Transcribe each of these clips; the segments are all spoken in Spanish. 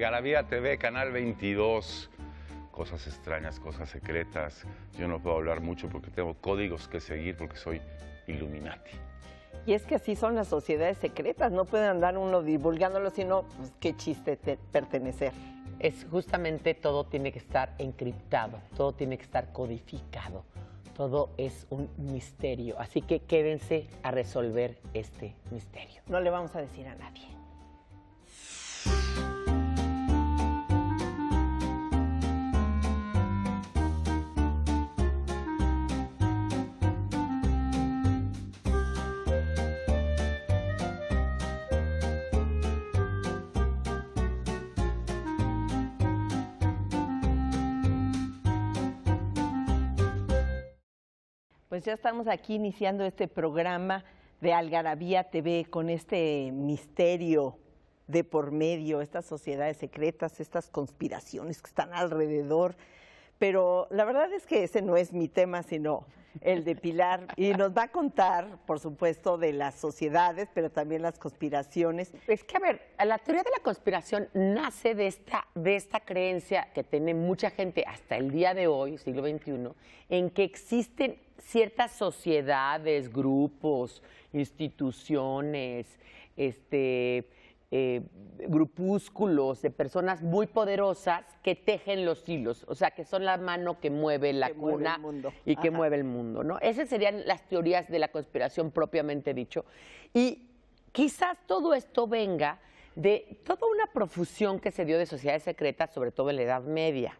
Galavía TV, Canal 22. Cosas extrañas, cosas secretas. Yo no puedo hablar mucho porque tengo códigos que seguir porque soy Illuminati. Y es que así son las sociedades secretas, no puede andar uno divulgándolo, sino pues, qué chiste pertenecer. Es justamente todo tiene que estar encriptado, todo tiene que estar codificado, todo es un misterio. Así que quédense a resolver este misterio. No le vamos a decir a nadie. Pues, ya estamos aquí iniciando este programa de Algarabía TV con este misterio de por medio, estas sociedades secretas, estas conspiraciones que están alrededor. Pero la verdad es que ese no es mi tema, sino el de Pilar. Y nos va a contar, por supuesto, de las sociedades, pero también las conspiraciones. Es que, a ver, la teoría de la conspiración nace de esta, de esta creencia que tiene mucha gente hasta el día de hoy, siglo XXI, en que existen ciertas sociedades, grupos, instituciones, este, eh, grupúsculos de personas muy poderosas que tejen los hilos, o sea, que son la mano que mueve la cuna y que mueve el mundo, ¿no? Esas serían las teorías de la conspiración propiamente dicho. Y quizás todo esto venga de toda una profusión que se dio de sociedades secretas, sobre todo en la Edad Media.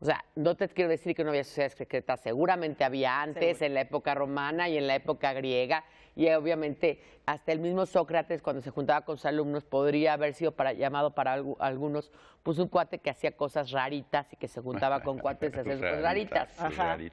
O sea, no te quiero decir que no había sociedades secretas, seguramente había antes, en la época romana y en la época griega, y obviamente hasta el mismo Sócrates cuando se juntaba con sus alumnos podría haber sido llamado para algunos, puso un cuate que hacía cosas raritas y que se juntaba con cuates a cosas raritas.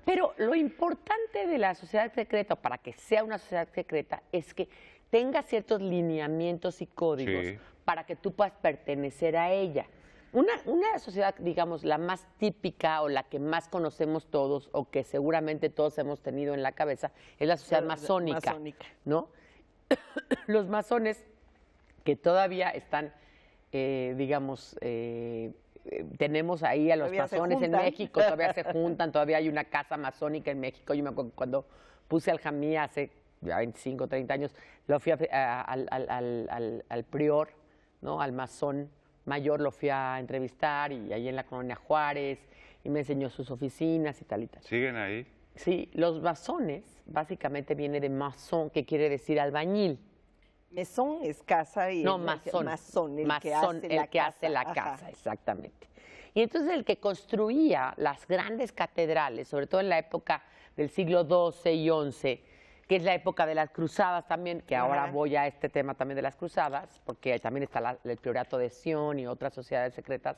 Pero lo importante de la sociedad secreta, para que sea una sociedad secreta, es que tenga ciertos lineamientos y códigos para que tú puedas pertenecer a ella. Una, una sociedad, digamos, la más típica o la que más conocemos todos o que seguramente todos hemos tenido en la cabeza es la sociedad masónica, ¿no? Los masones que todavía están, eh, digamos, eh, tenemos ahí a los masones en México, todavía se juntan, todavía hay una casa masónica en México. Yo me acuerdo cuando puse al jamí hace 25, 30 años, lo fui al, al prior, ¿no? al masón mayor lo fui a entrevistar y ahí en la colonia Juárez y me enseñó sus oficinas y tal y tal. ¿Siguen ahí? Sí, los basones básicamente viene de masón que quiere decir albañil. Mesón es casa y no, el, que, hace, la que hace la casa, exactamente. Y entonces el que construía las grandes catedrales, sobre todo en la época del siglo XII y XI, que es la época de las cruzadas también, que ahora voy a este tema también de las cruzadas, porque también está el priorato de Sion y otras sociedades secretas.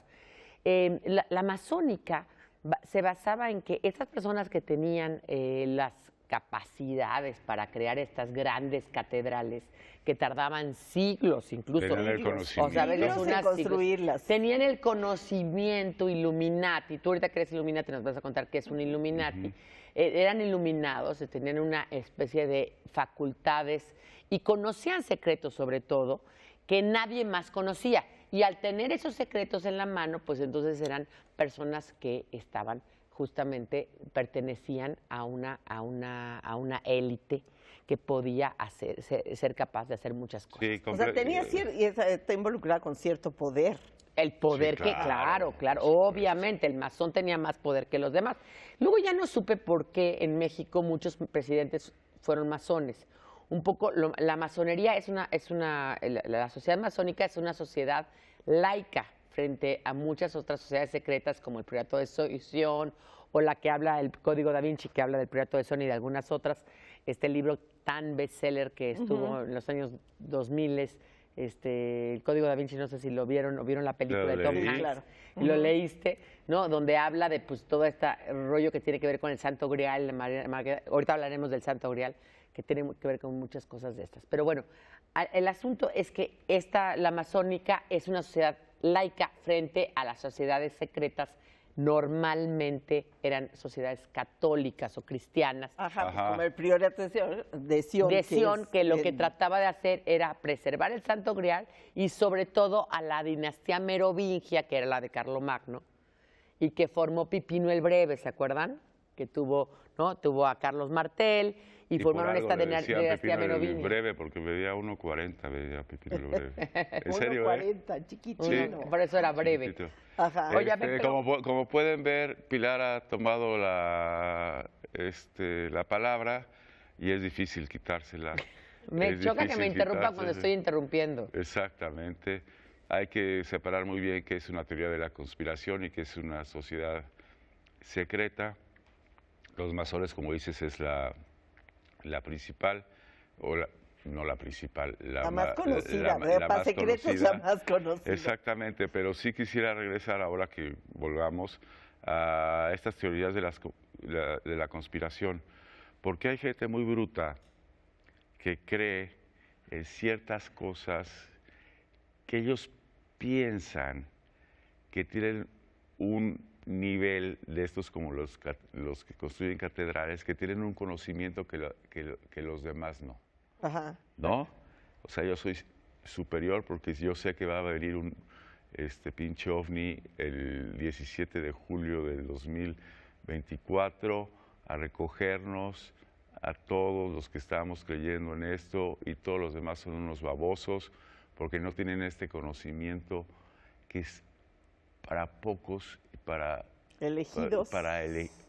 Eh, la, amazónica masónica se basaba en que estas personas que tenían eh, las capacidades para crear estas grandes catedrales que tardaban siglos incluso. Tenían O construirlas. Tenían el conocimiento Illuminati. Tú ahorita crees Illuminati, nos vas a contar qué es un Illuminati. E, eran iluminados, eh, tenían una especie de facultades y conocían secretos sobre todo que nadie más conocía. Y al tener esos secretos en la mano, pues entonces eran personas que estaban justamente pertenecían a una, a una, a una élite que podía hacer, ser, capaz de hacer muchas cosas. o sea, tenía cierto, y eh, está involucrada con cierto poder. El poder que, claro, claro, obviamente el masón tenía más poder que los demás. Luego ya no supe por qué en México muchos presidentes fueron masones. Un poco, la masonería es una, es una, la, sociedad masónica es una sociedad laica frente a muchas otras sociedades secretas como el proyecto de solución o la que habla el Código da Vinci, que habla del proyecto de Sony y de algunas otras, este libro tan bestseller que estuvo en los años 2000 este, el Código da Vinci, no sé si lo vieron o vieron la película de Tom Hanks, claro. lo leíste, ¿no? Donde habla de pues todo este rollo que tiene que ver con el Santo Grial, ahorita hablaremos del Santo Grial, que tiene que ver con muchas cosas de estas. Pero bueno, el asunto es que esta, la masónica es una sociedad laica frente a las sociedades secretas normalmente eran sociedades católicas o cristianas. Ajá, pues, como el prior de Sion. De que, lo que trataba de hacer era preservar el Santo Grial y sobre todo a la dinastía merovingia, que era la de Carlomagno, y que formó Pipino el Breve, ¿se acuerdan? Que tuvo, ¿no? Tuvo a Carlos Martel, y, formaron esta de Merovingia. breve, porque medía 1,40, medía Pepino lo breve. ¿En serio? 1,40, eh? por eso era breve. Este, como, pueden ver, Pilar ha tomado la, este, la palabra y es difícil quitársela. me choca que me interrumpa cuando estoy interrumpiendo. Exactamente. Hay que separar muy bien que es una teoría de la conspiración y que es una sociedad secreta. Los masones, como dices, es la la principal, o no la principal, la, más conocida, la, la más conocida. Exactamente, pero sí quisiera regresar ahora que volvamos a estas teorías de, las, de la conspiración, porque hay gente muy bruta que cree en ciertas cosas que ellos piensan que tienen un nivel de estos como los, los que construyen catedrales, que tienen un conocimiento que, que, los demás no. Ajá. ¿No? O sea, yo soy superior porque yo sé que va a venir un este pinche ovni el 17 de julio del 2024 a recogernos a todos los que estábamos creyendo en esto y todos los demás son unos babosos porque no tienen este conocimiento que es para pocos para elegidos.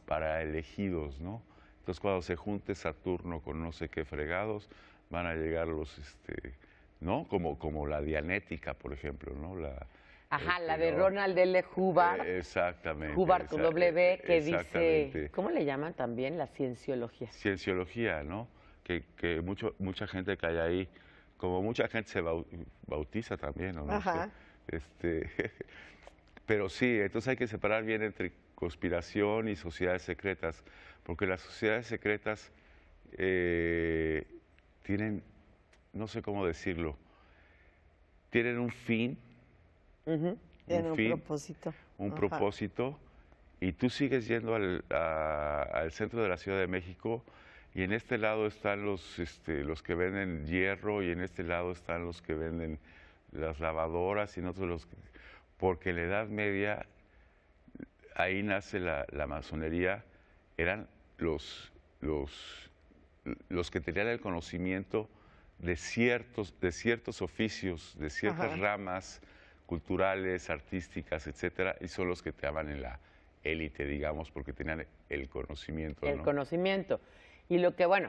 Para, elegidos, ¿no? Entonces cuando se junte Saturno con no sé qué fregados, van a llegar los, este, ¿no? Como, como la dianética, por ejemplo, ¿no? La, Ajá, este, la de Ronald L. Hubbard. Eh, exactamente. Hubbard W, eh, que dice. ¿Cómo le llaman también? La cienciología. Cienciología, ¿no? Que, que mucho, mucha gente que hay ahí, como mucha gente se bautiza también, ¿no? Ajá. Este, pero sí, entonces hay que separar bien entre conspiración y sociedades secretas, porque las sociedades secretas eh, tienen, no sé cómo decirlo, tienen un fin. un, propósito. Un propósito. Y tú sigues yendo al, centro de la Ciudad de México y en este lado están los, este, los que venden hierro y en este lado están los que venden las lavadoras y en otros los que porque en la Edad Media, ahí nace la, la masonería, eran los, los, los que tenían el conocimiento de ciertos, de ciertos oficios, de ciertas ramas culturales, artísticas, etcétera, y son los que te en la élite, digamos, porque tenían el conocimiento. El conocimiento. Y lo que, bueno,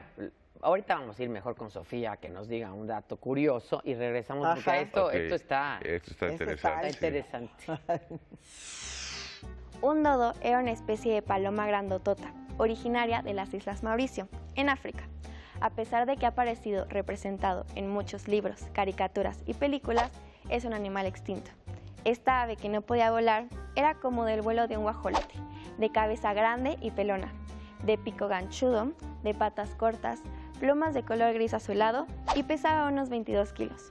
Ahorita vamos a ir mejor con Sofía que nos diga un dato curioso y regresamos a porque esto, esto, está, esto está interesante. un dodo era una especie de paloma grandotota, originaria de las Islas Mauricio, en África. A pesar de que ha aparecido representado en muchos libros, caricaturas y películas, es un animal extinto. Esta ave que no podía volar era como del vuelo de un guajolote, de cabeza grande y pelona, de pico ganchudo, de patas cortas, plumas de color gris azulado y pesaba unos 22 kilos.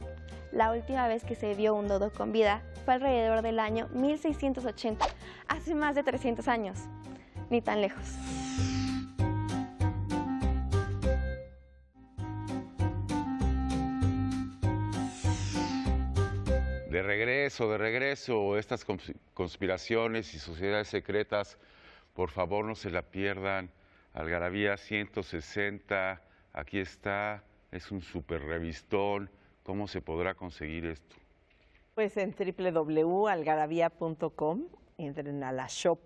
La última vez que se vio un dodo con vida fue alrededor del año 1680, hace más de 300 años, ni tan lejos. De regreso, de regreso, estas conspiraciones y sociedades secretas, por favor no se la pierdan. Algarabía 160 aquí está, es un super revistol, ¿cómo se podrá conseguir esto? Pues en www.algaravia.com, entren a la shop,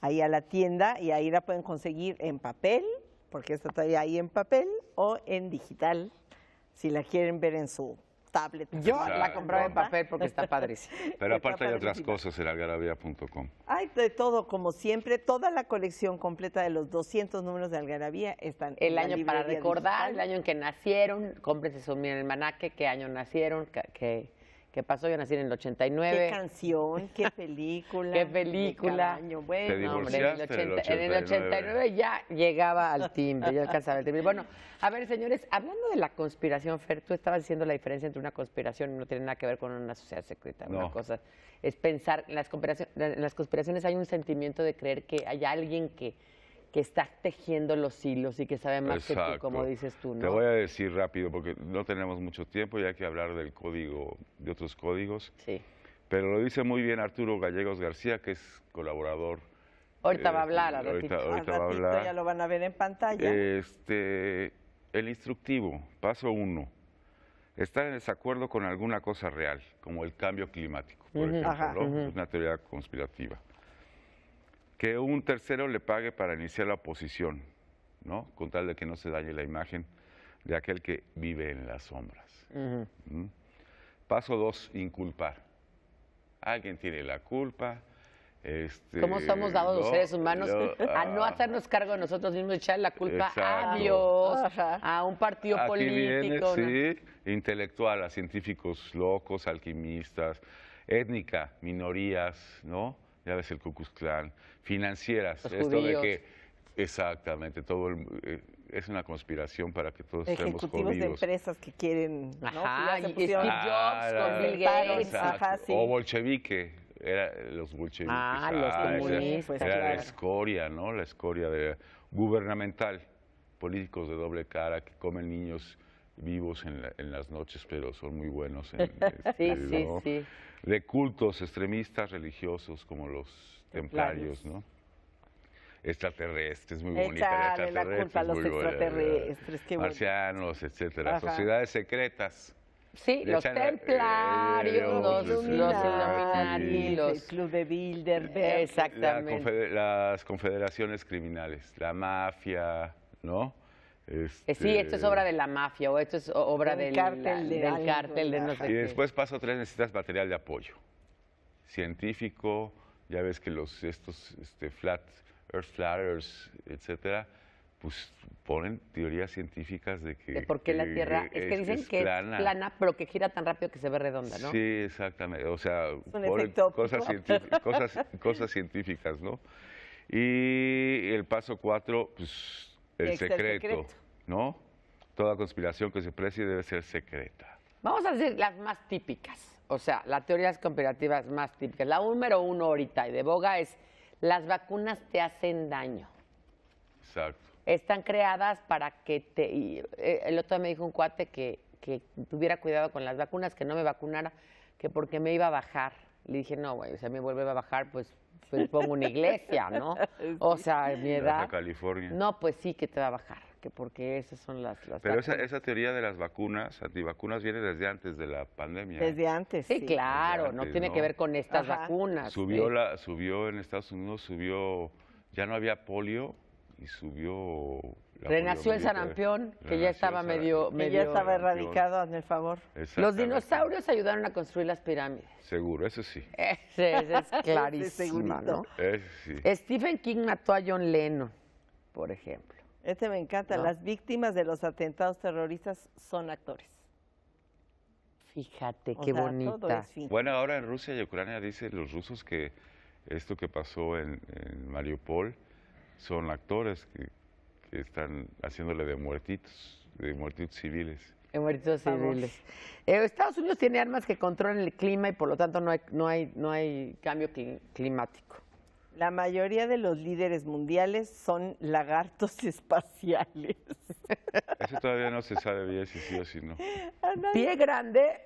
ahí a la tienda y ahí la pueden conseguir en papel, porque está todavía ahí en papel, o en digital, si la quieren ver en su tablet. Yo la compraba en papel porque está padrísimo. Pero aparte hay otras cosas en algarabía.com. Hay de todo, como siempre, toda la colección completa de los 200 números de Algarabía están El año para recordar, el año en que nacieron, cómprense su el manaque, qué año nacieron, que que pasó, yo nací en el 89. Qué canción, qué película. qué película. Qué bueno, en el, 89. ya llegaba al timbre, ya alcanzaba el timbre. Bueno, a ver, señores, hablando de la conspiración, Fer, tú estabas diciendo la diferencia entre una conspiración y no tiene nada que ver con una sociedad secreta. No. Una cosa es pensar, en las conspiraciones hay un sentimiento de creer que hay alguien que que está tejiendo los hilos y que sabe más que tú, como dices tú. ¿no? Te voy a decir rápido, porque no tenemos mucho tiempo y hay que hablar del código, de otros códigos. Sí. Pero lo dice muy bien Arturo Gallegos García, que es colaborador. Ahorita va a eh, hablar, ahorita, ahorita va a hablar. Ya lo van a ver en pantalla. Este, el instructivo, paso uno. Estar en desacuerdo con alguna cosa real, como el cambio climático, por ejemplo, es una teoría conspirativa que un tercero le pague para iniciar la oposición, ¿no? Con tal de que no se dañe la imagen de aquel que vive en las sombras. ¿Mm? Paso dos, inculpar. Alguien tiene la culpa. Este, ¿Cómo estamos dados los seres humanos a no ah. hacernos cargo de nosotros mismos, echar la culpa a Dios, a un partido político? a Sí, intelectual, a científicos locos, alquimistas, étnica, minorías, ¿no? ya ves el Ku Klux financieras, esto de que exactamente todo eh, es una conspiración para que todos Ejecutivos estemos Ejecutivos de empresas que quieren, ¿no? Ajá, Jobs Bill Gates, o bolchevique, era los bolcheviques. Ah, los comunistas, era, era la escoria, ¿no? La escoria gubernamental, políticos de doble cara que comen niños vivos en, las noches, pero son muy buenos en, este, sí, sí, sí. de cultos extremistas religiosos como los templarios, ¿no? extraterrestres, muy bonita, la la culpa, los extraterrestres, marcianos, etcétera, sociedades secretas. Sí, los templarios, eh, los, los, Illuminati, los, el club de Bilderberg, exactamente. las confederaciones criminales, la mafia, ¿no? Este, eh, sí, esto es obra de la mafia o esto es obra del, cártel, Y después paso tres, necesitas material de apoyo. Científico, ya ves que los estos este, flat, earth flatters, etcétera, pues ponen teorías científicas de que... De la Tierra... Es, que dicen que plana. es plana, pero que gira tan rápido que se ve redonda, ¿no? Sí, exactamente. O sea, cosas, cosas, cosas científicas, ¿no? Y el paso cuatro, pues el secreto, ¿no? Toda conspiración que se precie debe ser secreta. Vamos a decir las más típicas, o sea, las teorías conspirativas más típicas. La número uno ahorita y de boga es las vacunas te hacen daño. Exacto. Están creadas para que te... Eh, el otro me dijo un cuate que, que tuviera cuidado con las vacunas, que no me vacunara, que porque me iba a bajar. Le dije, no, güey, o sea, me vuelve a bajar, pues pues pongo una iglesia, ¿no? O sea, mi edad... California. No, pues sí que te va trabajar, que porque esas son las... Pero esa, teoría de las vacunas, antivacunas, viene desde antes de la pandemia. ¿eh? Desde antes, sí. claro, no tiene que ver con estas vacunas. Subió, eh. la, subió en Estados Unidos, subió... Ya no había polio y subió Renació el ¿eh? sarampión, que ya estaba medio, medio... ya estaba erradicado, en el favor. Los dinosaurios ayudaron a construir las pirámides. Seguro, eso sí. Ese, es clarísimo, ¿no? sí. Stephen King mató a John Lennon, por ejemplo. Este me encanta. Las víctimas de los atentados terroristas son actores. Fíjate, qué bonito. bonita. Bueno, ahora en Rusia y Ucrania dicen los rusos que esto que pasó en, en Mariupol son actores que están haciéndole de muertitos, de muertitos civiles. De muertitos civiles. Eh, Estados Unidos tiene armas que controlan el clima y por lo tanto no hay, no hay, cambio climático. La mayoría de los líderes mundiales son lagartos espaciales. Eso todavía no se sabe bien si sí o si no. Ah, pie grande,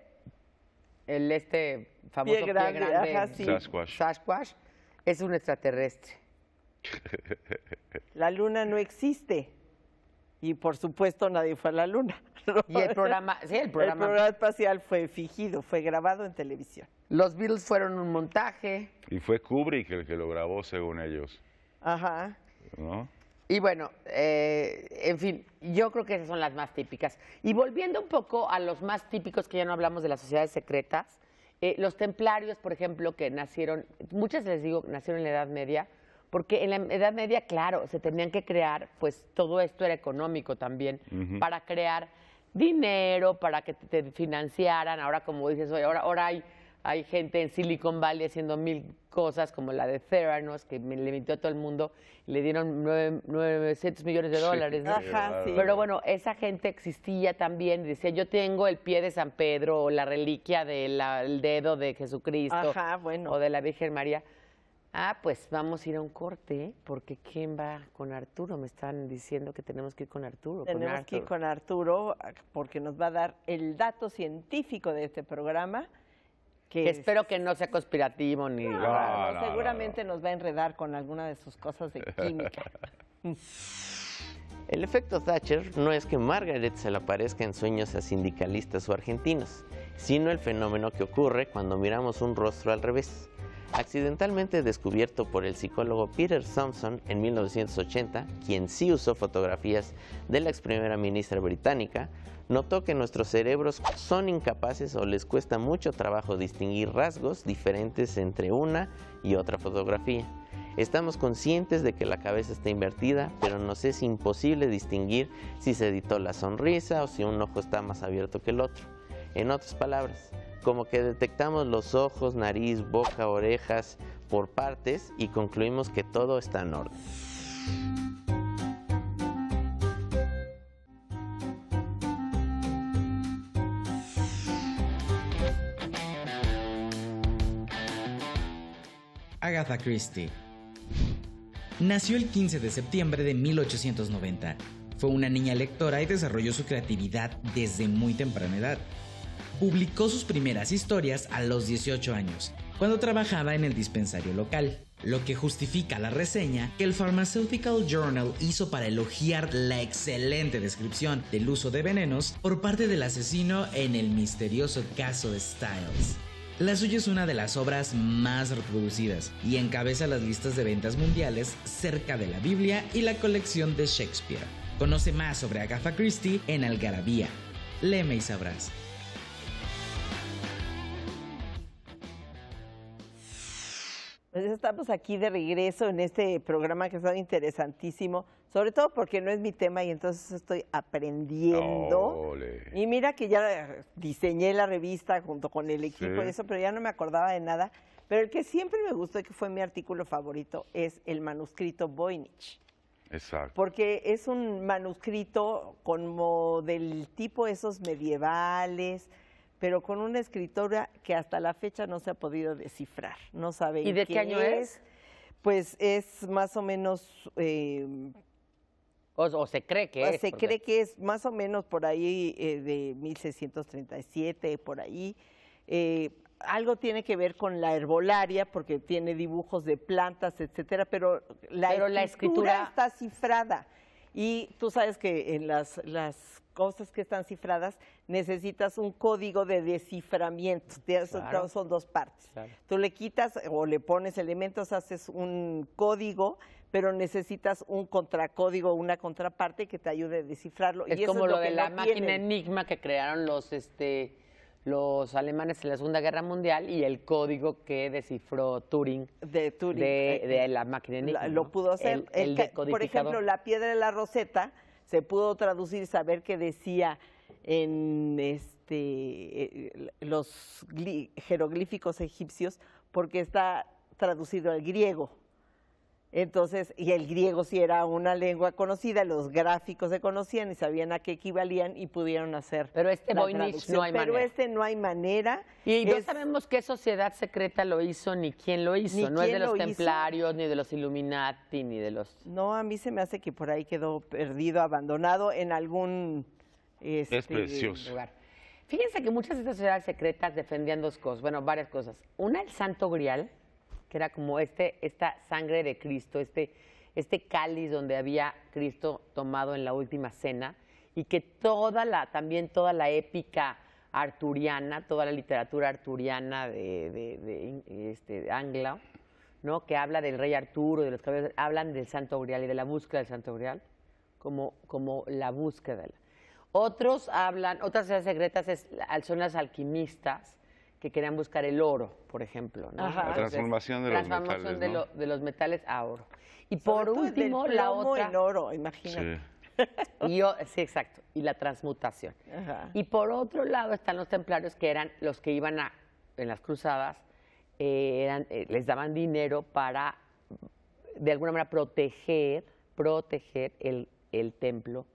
el este famoso pie grande, Sasquatch, es un extraterrestre. La luna no existe. Y por supuesto nadie fue a la luna. Y el programa, el programa. espacial fue fingido, fue grabado en televisión. Los Beatles fueron un montaje. Y fue Kubrick el que lo grabó, según ellos. Ajá. Y bueno, eh, en fin, yo creo que esas son las más típicas. Y volviendo un poco a los más típicos, que ya no hablamos de las sociedades secretas, eh, los templarios, por ejemplo, que nacieron, muchas les digo, nacieron en la Edad Media, porque en la Edad Media, claro, se tenían que crear, pues todo esto era económico también, para crear dinero, para que te, financiaran. Ahora, como dices, hoy, ahora, hay, hay gente en Silicon Valley haciendo mil cosas, como la de Theranos, que me limitó a todo el mundo, le dieron 900 millones de dólares. Pero bueno, esa gente existía también, decía, yo tengo el pie de San Pedro, o la reliquia del dedo de Jesucristo, bueno. o de la Virgen María. Ah, pues vamos a ir a un corte, porque ¿quién va con Arturo? Me están diciendo que tenemos que ir con Arturo. Tenemos que ir con Arturo porque nos va a dar el dato científico de este programa. Que, espero que no sea conspirativo ni... nada. seguramente nos va a enredar con alguna de sus cosas de química. El efecto Thatcher no es que Margaret se le aparezca en sueños a sindicalistas o argentinos, sino el fenómeno que ocurre cuando miramos un rostro al revés accidentalmente descubierto por el psicólogo Peter Thompson en 1980, quien sí usó fotografías de la ex primera ministra británica, notó que nuestros cerebros son incapaces o les cuesta mucho trabajo distinguir rasgos diferentes entre una y otra fotografía. Estamos conscientes de que la cabeza está invertida, pero nos es imposible distinguir si se editó la sonrisa o si un ojo está más abierto que el otro. En otras palabras, como que detectamos los ojos, nariz, boca, orejas por partes y concluimos que todo está en orden. Agatha Christie Nació el 15 de septiembre de 1890. Fue una niña lectora y desarrolló su creatividad desde muy temprana edad publicó sus primeras historias a los 18 años, cuando trabajaba en el dispensario local, lo que justifica la reseña que el Pharmaceutical Journal hizo para elogiar la excelente descripción del uso de venenos por parte del asesino en el misterioso caso de Styles. La suya es una de las obras más reproducidas y encabeza las listas de ventas mundiales cerca de la Biblia y la colección de Shakespeare. Conoce más sobre Agatha Christie en Algarabía. Leme y sabrás. Pues, estamos aquí de regreso en este programa que ha estado interesantísimo, sobre todo porque no es mi tema y entonces estoy aprendiendo. Y mira que ya diseñé la revista junto con el equipo y eso, pero ya no me acordaba de nada. Pero el que siempre me gustó y que fue mi artículo favorito es el manuscrito Voynich. Exacto. Porque es un manuscrito como del tipo esos medievales, pero con una escritora que hasta la fecha no se ha podido descifrar, no sabe. ¿Y de qué, año es? Pues es más o menos... Em, o, se cree que es. Se cree que es más o menos por ahí eh, de 1637, por ahí. Eh, algo tiene que ver con la herbolaria porque tiene dibujos de plantas, etcétera, pero la, escritura, la escritura está cifrada. Y tú sabes que en las cosas que están cifradas, necesitas un código de desciframiento. Claro. Son dos partes. Tú le quitas o le pones elementos, haces un código pero necesitas un contracódigo, una contraparte que te ayude a descifrarlo. Es como lo, de la máquina Enigma que crearon los este los alemanes en la Segunda Guerra Mundial y el código que descifró Turing de, Turing, de, la máquina Enigma. lo pudo hacer. por ejemplo, la piedra de la Roseta se pudo traducir, saber qué decía en este, eh, los jeroglíficos egipcios, porque está traducido al griego. Entonces, y el griego sí era una lengua conocida, los gráficos se conocían y sabían a qué equivalían y pudieron hacer. Pero este no hay manera. este no hay manera. Y no sabemos qué sociedad secreta lo hizo ni quién lo hizo. no es de los templarios, ni de los Illuminati, ni de los. No, a mí se me hace que por ahí quedó perdido, abandonado en algún lugar. Este, es precioso. lugar. Fíjense que muchas de estas sociedades secretas defendían dos cosas, bueno, varias cosas. Una, el santo grial que era como este, esta sangre de Cristo, este, este cáliz donde había Cristo tomado en la última cena y que toda la, también toda la épica arturiana, toda la literatura arturiana de, de, de, este, Angla, ¿no? que habla del rey Arturo, de los caballeros, hablan del santo grial y de la búsqueda del santo grial, como, como la búsqueda. Otros hablan, otras secretas son las alquimistas, que querían buscar el oro, por ejemplo. la transformación, de, los metales, de los metales. a oro. Y por último, la otra. el oro, imagínate. Sí. Y yo, sí, exacto. Y la transmutación. Y por otro lado están los templarios que eran los que iban a, en las cruzadas, eh, eran, eh, les daban dinero para, de alguna manera, proteger, proteger el, el templo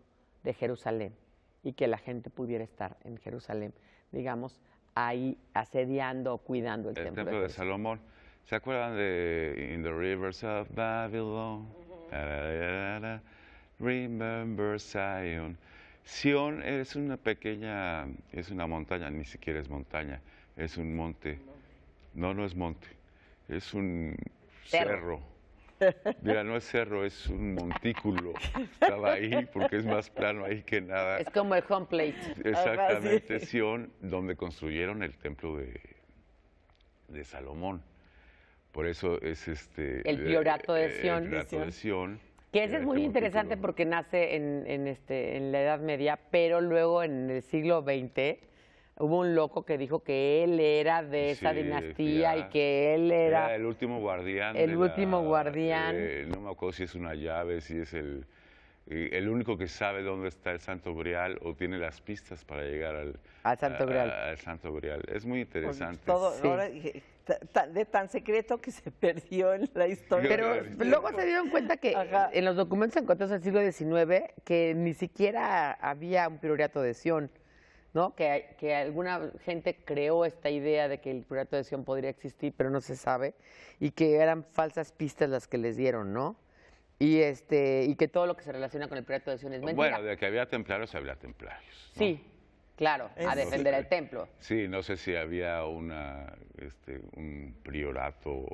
de Jerusalén y que la gente pudiera estar en Jerusalén, digamos, ahí asediando cuidando el, el templo, de, Salomón. ¿Se acuerdan de In the Rivers of Babylon? Remember Zion. Sion es una pequeña, es una montaña, ni siquiera es montaña, es un monte. No, no es monte, es un cerro Mira, no es cerro, es un montículo. Estaba ahí porque es más plano ahí que nada. Es como el home plate. Exactamente, Sion, donde construyeron el templo de, de Salomón. Por eso es este... El eh, priorato de eh, Sion. El priorato de Sion. Que ese es eh, muy interesante porque nace en, en, este, en la Edad Media, pero luego en el siglo XX hubo un loco que dijo que él era de esa dinastía y que él era, el último guardián. El último guardián. Eh, no me acuerdo si es una llave, si es el, eh, único que sabe dónde está el Santo Brial o tiene las pistas para llegar al, Santo, Brial. al Santo Es muy interesante. Todo, de tan secreto que se perdió en la historia. Pero luego se dieron cuenta que en los documentos encontrados del siglo XIX que ni siquiera había un priorato de Sion. ¿no? Que, que, alguna gente creó esta idea de que el proyecto de Sion podría existir, pero no se sabe, y que eran falsas pistas las que les dieron, ¿no? Y, este, y que todo lo que se relaciona con el proyecto de Sion es mentira. Bueno, de que había templarios, había templarios. Sí, claro, a defender el templo. Sí, no sé si había una, este, un priorato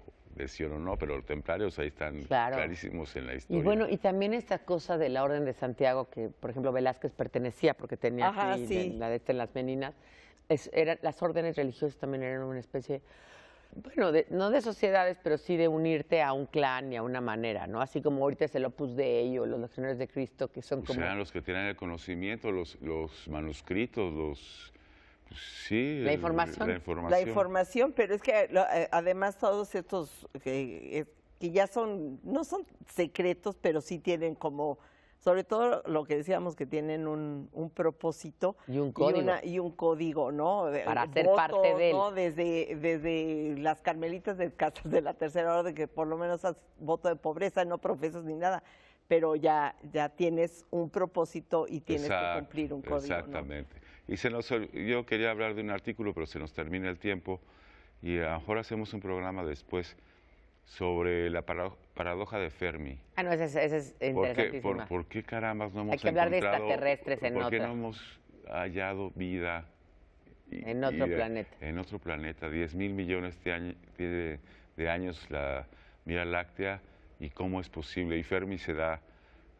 sí o no, pero los templarios ahí están clarísimos en la historia. Y bueno, y también esta cosa de la Orden de Santiago, que por ejemplo Velázquez pertenecía porque tenía la de este, las meninas, es, las órdenes religiosas también eran una especie, bueno, no de sociedades, pero sí de unirte a un clan y a una manera, ¿no? Así como ahorita es el Opus de o los Legionarios de Cristo, que son pues como... Eran los que tenían el conocimiento, los manuscritos, los Sí, la información. La información, pero es que eh, además todos estos eh, que, ya son, no son secretos, pero sí tienen como, sobre todo lo que decíamos que tienen un, un propósito. Y un código. Y, un código, ¿no? Para ser parte de él. Desde, desde las carmelitas de casas de la tercera orden, que por lo menos has voto de pobreza, no profesas ni nada pero ya, ya tienes un propósito y tienes que cumplir un código. Exactamente. Y se yo quería hablar de un artículo, pero se nos termina el tiempo y a lo mejor hacemos un programa después sobre la paradoja de Fermi. Ah, no, ese es, ¿Por qué, por, no hemos Hay que ¿Por no hemos hallado vida? en otro eh, planeta. En otro planeta, 10 mil millones de, de, de años la Vía Láctea y cómo es posible. Y Fermi se da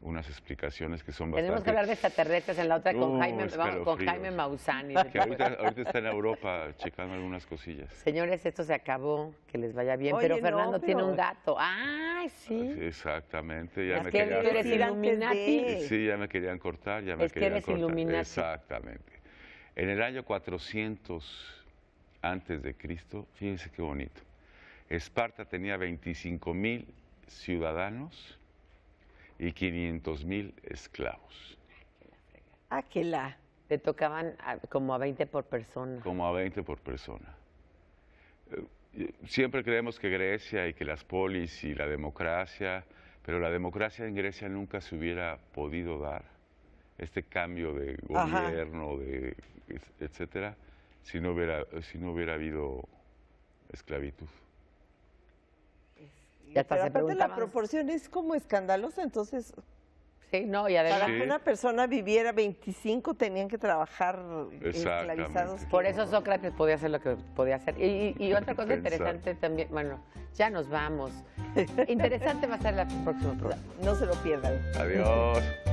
unas explicaciones que son bastante... Tenemos que hablar de extraterrestres en la otra con, Jaime, vamos, con Jaime Mausani. Que ahorita, está en Europa checando algunas cosillas. Señores, esto se acabó, que les vaya bien, pero Fernando tiene un dato. ¡Ay, ah, sí! Exactamente, ya me que querían... eres iluminati. Sí, ya me querían cortar, ya me es que eres iluminati. Exactamente. En el año 400 antes de Cristo, fíjense qué bonito, Esparta tenía 25 mil ciudadanos y 500 mil esclavos. Ah, que la. Te tocaban como a 20 por persona. Como a 20 por persona. Eh, siempre creemos que Grecia y que las polis y la democracia, pero la democracia en Grecia nunca se hubiera podido dar. Este cambio de gobierno, de etcétera, si no hubiera, si no hubiera habido esclavitud pero aparte la proporción es como escandalosa, entonces... Sí, no, y además... Para que una persona viviera 25 tenían que trabajar esclavizados. Por eso Sócrates podía hacer lo que podía hacer. Y, y, otra cosa interesante también, bueno, ya nos vamos. interesante va a ser la próxima. programa. No se lo pierdan. Adiós.